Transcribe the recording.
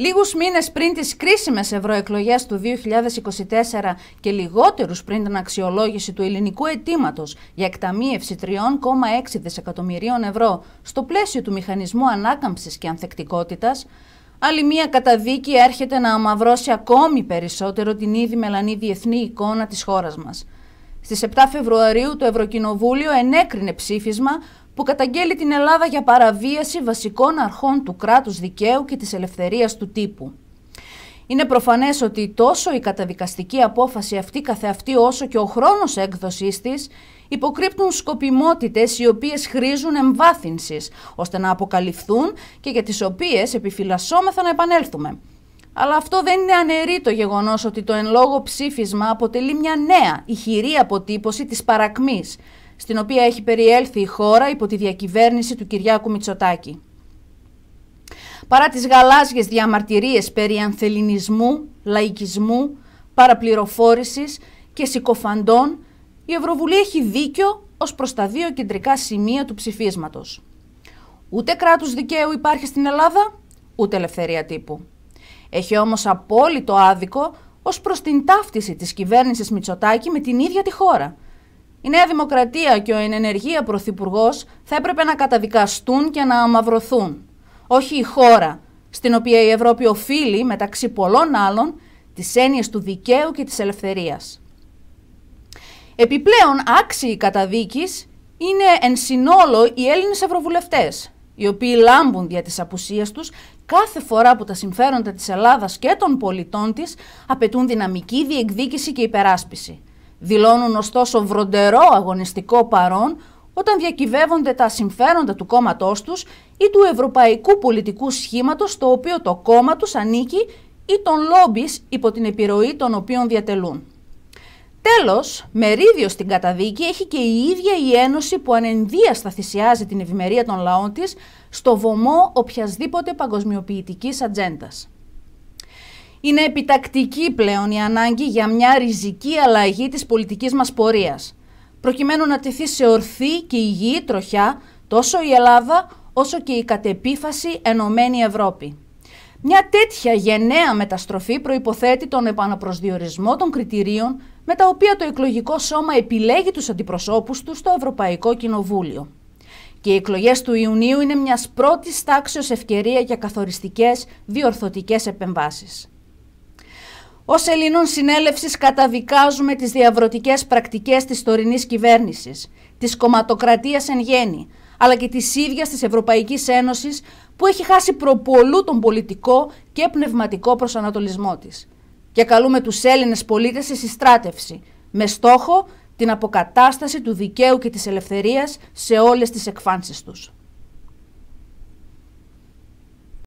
Λίγους μήνες πριν τις κρίσιμες ευρωεκλογές του 2024 και λιγότερους πριν την αξιολόγηση του ελληνικού αιτήματος για εκταμείευση 3,6 δισεκατομμυρίων ευρώ στο πλαίσιο του μηχανισμού ανάκαμψης και ανθεκτικότητας, άλλη μία καταδίκη έρχεται να αμαυρώσει ακόμη περισσότερο την ήδη μελανή διεθνή εικόνα της χώρας μας. Στις 7 Φεβρουαρίου το Ευρωκοινοβούλιο ενέκρινε ψήφισμα που καταγγέλει την Ελλάδα για παραβίαση βασικών αρχών του κράτους δικαίου και της ελευθερίας του τύπου. Είναι προφανές ότι τόσο η καταδικαστική απόφαση αυτή καθεαυτή όσο και ο χρόνος έκδοσής της υποκρύπτουν σκοπιμότητες οι οποίες χρήζουν εμβάθυνσης ώστε να αποκαλυφθούν και για τις οποίες επιφυλασσόμεθα να επανέλθουμε. Αλλά αυτό δεν είναι αναιρεί το γεγονός ότι το εν λόγω ψήφισμα αποτελεί μια νέα ηχηρή αποτύπωση της παρακμής στην οποία έχει περιέλθει η χώρα υπό τη διακυβέρνηση του Κυριάκου Μητσοτάκη. Παρά τις γαλάζιες διαμαρτυρίες περί ανθεληνισμού, λαϊκισμού, παραπληροφόρησης και συκοφαντών, η Ευρωβουλή έχει δίκιο ως προς τα δύο κεντρικά σημεία του ψηφίσματος. Ούτε κράτους δικαίου υπάρχει στην Ελλάδα, ούτε ελευθερία τύπου. Έχει όμως απόλυτο άδικο ως προς την ταύτιση της κυβέρνησης Μητσοτάκη με την ίδια τη χώρα – η Νέα Δημοκρατία και ο ενεργεία Πρωθυπουργός θα έπρεπε να καταδικαστούν και να αμαυρωθούν. Όχι η χώρα, στην οποία η Ευρώπη οφείλει, μεταξύ πολλών άλλων, τις έννοιες του δικαίου και της ελευθερίας. Επιπλέον άξιοι καταδίκης είναι εν συνόλο οι Έλληνες Ευρωβουλευτές, οι οποίοι λάμπουν δια της απουσίας τους κάθε φορά που τα συμφέροντα της Ελλάδας και των πολιτών της απαιτούν δυναμική διεκδίκηση και υπεράσπιση. Δηλώνουν ωστόσο βροντερό αγωνιστικό παρόν όταν διακυβεύονται τα συμφέροντα του κόμματός τους ή του ευρωπαϊκού πολιτικού σχήματος στο οποίο το κόμμα τους ανήκει ή των λόμπις υπό την επιρροή των οποίων διατελούν. Τέλος, μερίδιος στην καταδίκη έχει και η ίδια η Ένωση που ανενδίαστα θυσιάζει την ευημερία των λαών της στο βωμό οποιασδήποτε παγκοσμιοποιητικής ατζέντας. Είναι επιτακτική πλέον η ανάγκη για μια ριζική αλλαγή της πολιτικής μας πορείας, προκειμένου να τεθεί σε ορθή και υγιή τροχιά τόσο η Ελλάδα όσο και η κατεπίφαση Ενωμένη Ευρώπη. Μια τέτοια γενναία μεταστροφή προϋποθέτει τον επαναπροσδιορισμό των κριτηρίων με τα οποία το εκλογικό σώμα επιλέγει τους αντιπροσώπους του στο Ευρωπαϊκό Κοινοβούλιο. Και οι εκλογές του Ιουνίου είναι μιας πρώτης τάξεως ευκαιρία για καθοριστικές διορθωτικές επεμβάσεις. Ως Ελλήνων Συνέλευσης, καταδικάζουμε τις διαβρωτικές πρακτικές της τωρινής κυβέρνησης, της κομματοκρατίας εν γέννη, αλλά και της ίδιας της Ευρωπαϊκής Ένωσης, που έχει χάσει προπολού τον πολιτικό και πνευματικό προσανατολισμό της. Και καλούμε τους Έλληνες πολίτες σε συστράτευση, με στόχο την αποκατάσταση του δικαίου και της ελευθερίας σε όλες τις εκφάνσεις τους.